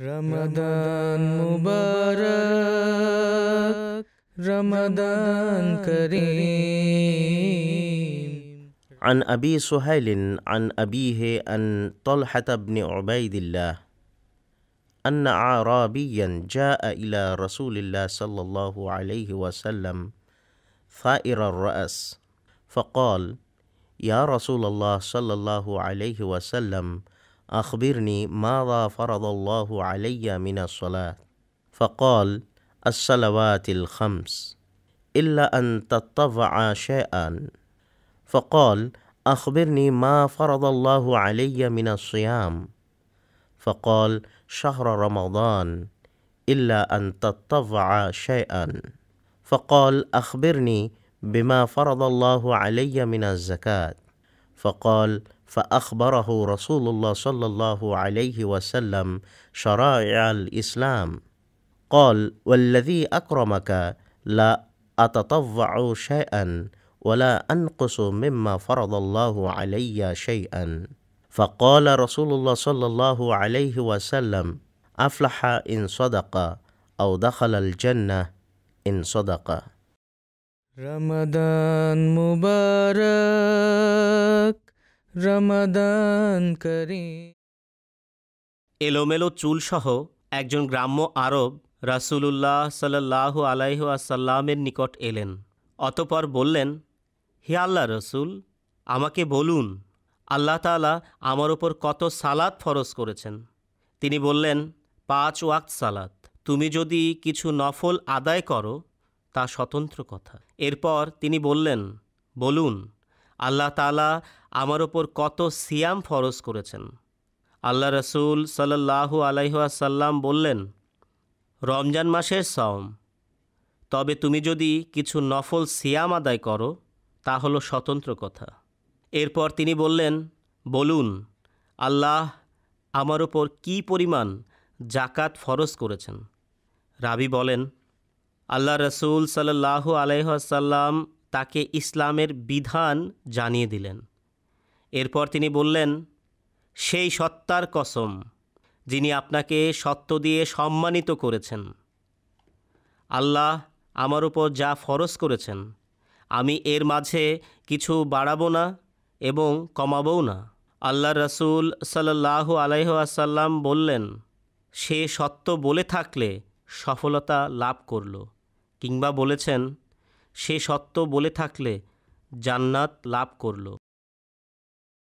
رمضان مبارك رمضان كريم عن أبي سهيل عن أبيه أن طلحة بن عبيد الله أن أعرابيا جاء إلى رسول الله صلى الله عليه وسلم ثائر الرأس فقال يا رسول الله صلى الله عليه وسلم أخبرني ماذا فرض الله علي من الصلاة فقال الصلوات الخمس إلا أن تتبع شيئا فقال أخبرني ما فرض الله علي من الصيام فقال شهر رمضان إلا أن تتبع شيئا فقال أخبرني بما فرض الله علي من الزكاة فقال فأخبره رسول الله صلى الله عليه وسلم شرائع الإسلام قال والذي أكرمك لا أتطوع شيئا ولا أنقص مما فرض الله علي شيئا فقال رسول الله صلى الله عليه وسلم أفلح إن صدق أو دخل الجنة إن صدق رمضان مبارك রমাদান করি এলোমেলো চুলসহ একজন গ্রাম্য আরব রাসুলুল্লাহ সাল্লাহ আলাইহ আসাল্লামের নিকট এলেন অতপর বললেন হে আল্লাহ রসুল আমাকে বলুন আল্লাহ তালা আমার ওপর কত সালাত ফরজ করেছেন তিনি বললেন পাঁচ ওয়াক্ত সালাত তুমি যদি কিছু নফল আদায় করো তা স্বতন্ত্র কথা এরপর তিনি বললেন বলুন আল্লাহ তালা আমার ওপর কত সিয়াম ফরজ করেছেন আল্লাহ রসুল সাল্লাহু আলাইহাসাল্লাম বললেন রমজান মাসের সম তবে তুমি যদি কিছু নফল সিয়াম আদায় করো তা হলো স্বতন্ত্র কথা এরপর তিনি বললেন বলুন আল্লাহ আমার ওপর কি পরিমাণ জাকাত ফরজ করেছেন রাবি বলেন আল্লাহ রসুল সাল্লাহু আলাইহাসাল্লাম তাকে ইসলামের বিধান জানিয়ে দিলেন এরপর তিনি বললেন সেই সত্তার কসম যিনি আপনাকে সত্য দিয়ে সম্মানিত করেছেন আল্লাহ আমার উপর যা ফরজ করেছেন আমি এর মাঝে কিছু বাড়াবো না এবং কমাবও না আল্লাহ রসুল সাল্লাহ আলাইহাসাল্লাম বললেন সে সত্য বলে থাকলে সফলতা লাভ করল কিংবা বলেছেন সে সত্য বলে থাকলে জান্নাত লাভ করল